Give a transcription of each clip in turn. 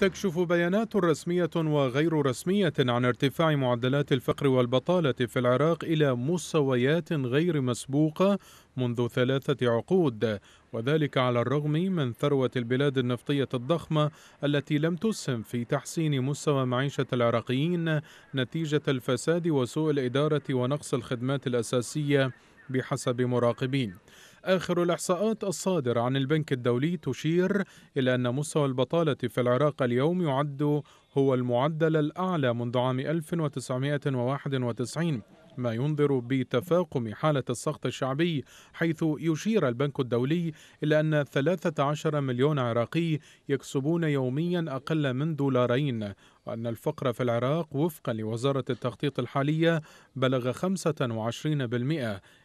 تكشف بيانات رسمية وغير رسمية عن ارتفاع معدلات الفقر والبطالة في العراق إلى مستويات غير مسبوقة منذ ثلاثة عقود وذلك على الرغم من ثروة البلاد النفطية الضخمة التي لم تسهم في تحسين مستوى معيشة العراقيين نتيجة الفساد وسوء الإدارة ونقص الخدمات الأساسية بحسب مراقبين آخر الإحصاءات الصادرة عن البنك الدولي تشير إلى أن مستوى البطالة في العراق اليوم يعد هو المعدل الأعلى منذ عام 1991 ما ينذر بتفاقم حالة السخط الشعبي حيث يشير البنك الدولي إلى أن 13 مليون عراقي يكسبون يوميا أقل من دولارين وأن الفقر في العراق وفقا لوزارة التخطيط الحالية بلغ 25%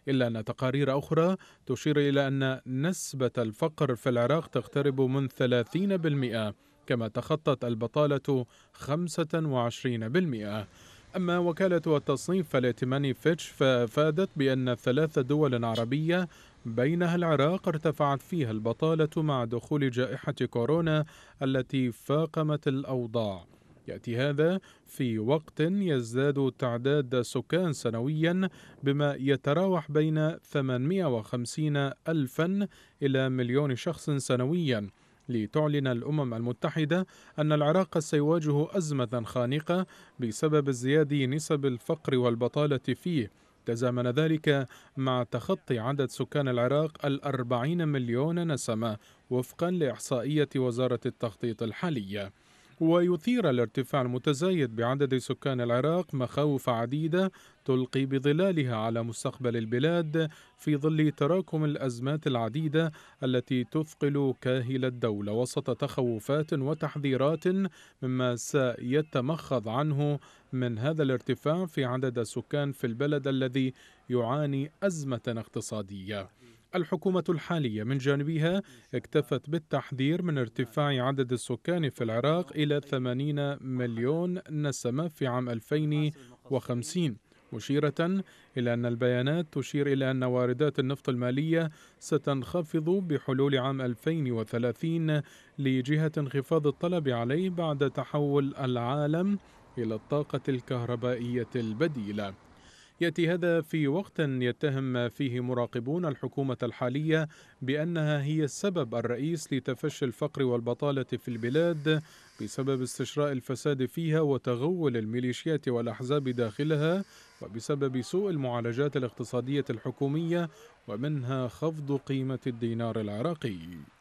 إلا أن تقارير أخرى تشير إلى أن نسبة الفقر في العراق تقترب من 30% كما تخطت البطالة 25% أما وكالة التصنيف فالائتمان فيتش فأفادت بأن ثلاث دول عربية بينها العراق ارتفعت فيها البطالة مع دخول جائحة كورونا التي فاقمت الأوضاع يأتي هذا في وقت يزداد تعداد السكان سنويا بما يتراوح بين 850 ألفا إلى مليون شخص سنويا لتعلن الأمم المتحدة أن العراق سيواجه أزمة خانقة بسبب ازدياد نسب الفقر والبطالة فيه تزامن ذلك مع تخطي عدد سكان العراق الأربعين مليون نسمة وفقا لإحصائية وزارة التخطيط الحالية ويثير الارتفاع المتزايد بعدد سكان العراق مخاوف عديدة تلقي بظلالها على مستقبل البلاد في ظل تراكم الأزمات العديدة التي تثقل كاهل الدولة وسط تخوفات وتحذيرات مما سيتمخض عنه من هذا الارتفاع في عدد السكان في البلد الذي يعاني أزمة اقتصادية الحكومة الحالية من جانبها اكتفت بالتحذير من ارتفاع عدد السكان في العراق إلى 80 مليون نسمة في عام 2050 مشيرة إلى أن البيانات تشير إلى أن واردات النفط المالية ستنخفض بحلول عام 2030 لجهة انخفاض الطلب عليه بعد تحول العالم إلى الطاقة الكهربائية البديلة ياتي هذا في وقت يتهم فيه مراقبون الحكومه الحاليه بانها هي السبب الرئيس لتفشي الفقر والبطاله في البلاد بسبب استشراء الفساد فيها وتغول الميليشيات والاحزاب داخلها وبسبب سوء المعالجات الاقتصاديه الحكوميه ومنها خفض قيمه الدينار العراقي